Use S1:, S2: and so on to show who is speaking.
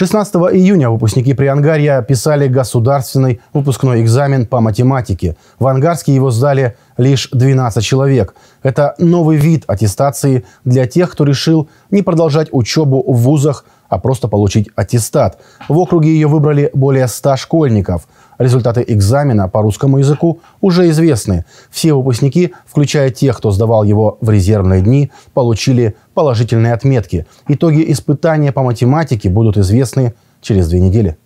S1: 16 июня выпускники при Приангарья писали государственный выпускной экзамен по математике. В Ангарске его сдали лишь 12 человек. Это новый вид аттестации для тех, кто решил не продолжать учебу в вузах, а просто получить аттестат. В округе ее выбрали более 100 школьников. Результаты экзамена по русскому языку уже известны. Все выпускники, включая тех, кто сдавал его в резервные дни, получили положительные отметки. Итоги испытания по математике будут известны через две недели.